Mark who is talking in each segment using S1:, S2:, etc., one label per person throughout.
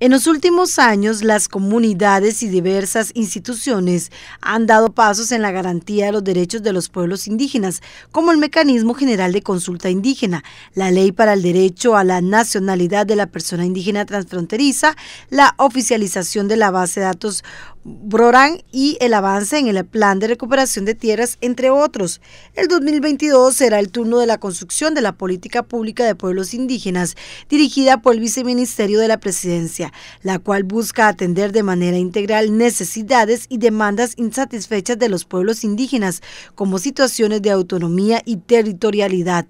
S1: En los últimos años, las comunidades y diversas instituciones han dado pasos en la garantía de los derechos de los pueblos indígenas, como el Mecanismo General de Consulta Indígena, la Ley para el Derecho a la Nacionalidad de la Persona Indígena Transfronteriza, la oficialización de la base de datos Broran y el avance en el plan de recuperación de tierras, entre otros. El 2022 será el turno de la construcción de la política pública de pueblos indígenas, dirigida por el viceministerio de la presidencia, la cual busca atender de manera integral necesidades y demandas insatisfechas de los pueblos indígenas, como situaciones de autonomía y territorialidad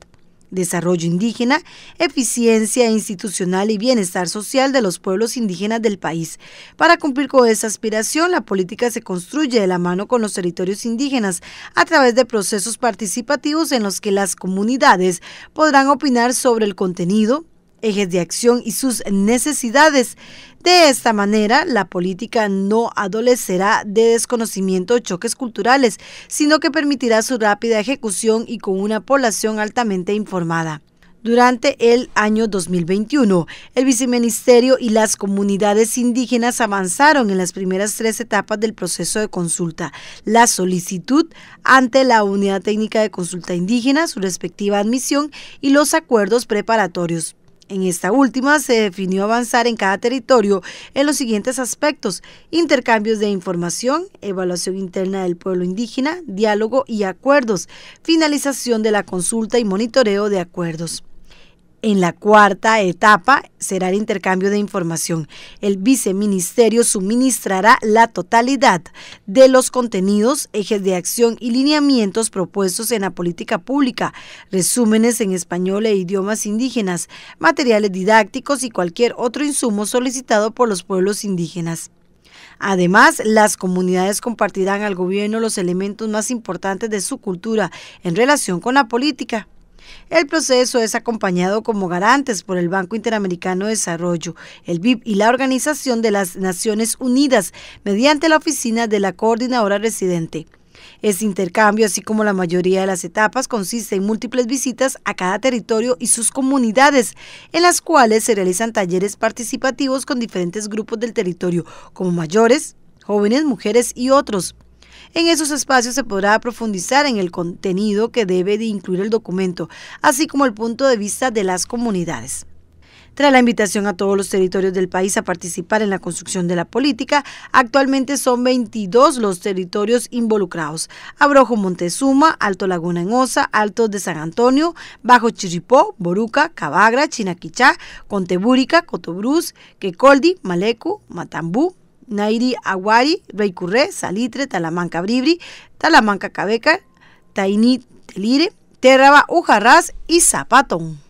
S1: desarrollo indígena, eficiencia institucional y bienestar social de los pueblos indígenas del país. Para cumplir con esa aspiración, la política se construye de la mano con los territorios indígenas a través de procesos participativos en los que las comunidades podrán opinar sobre el contenido, ejes de acción y sus necesidades. De esta manera, la política no adolecerá de desconocimiento o choques culturales, sino que permitirá su rápida ejecución y con una población altamente informada. Durante el año 2021, el viceministerio y las comunidades indígenas avanzaron en las primeras tres etapas del proceso de consulta. La solicitud ante la Unidad Técnica de Consulta Indígena, su respectiva admisión y los acuerdos preparatorios. En esta última se definió avanzar en cada territorio en los siguientes aspectos, intercambios de información, evaluación interna del pueblo indígena, diálogo y acuerdos, finalización de la consulta y monitoreo de acuerdos. En la cuarta etapa será el intercambio de información. El viceministerio suministrará la totalidad de los contenidos, ejes de acción y lineamientos propuestos en la política pública, resúmenes en español e idiomas indígenas, materiales didácticos y cualquier otro insumo solicitado por los pueblos indígenas. Además, las comunidades compartirán al gobierno los elementos más importantes de su cultura en relación con la política. El proceso es acompañado como garantes por el Banco Interamericano de Desarrollo, el BIP y la Organización de las Naciones Unidas mediante la oficina de la coordinadora residente. Este intercambio, así como la mayoría de las etapas, consiste en múltiples visitas a cada territorio y sus comunidades, en las cuales se realizan talleres participativos con diferentes grupos del territorio, como mayores, jóvenes, mujeres y otros. En esos espacios se podrá profundizar en el contenido que debe de incluir el documento, así como el punto de vista de las comunidades. Tras la invitación a todos los territorios del país a participar en la construcción de la política, actualmente son 22 los territorios involucrados. Abrojo Montezuma, Alto Laguna en Osa, Alto de San Antonio, Bajo Chiripó, Boruca, Cabagra, Chinaquichá, Contebúrica, Cotobruz, Quecoldi, Malecu, Matambú, Nairi Aguari, Reicurré, Salitre, Talamanca Bribri, Talamanca Cabeca, Taini Telire, Terraba Ujarras y Zapatón.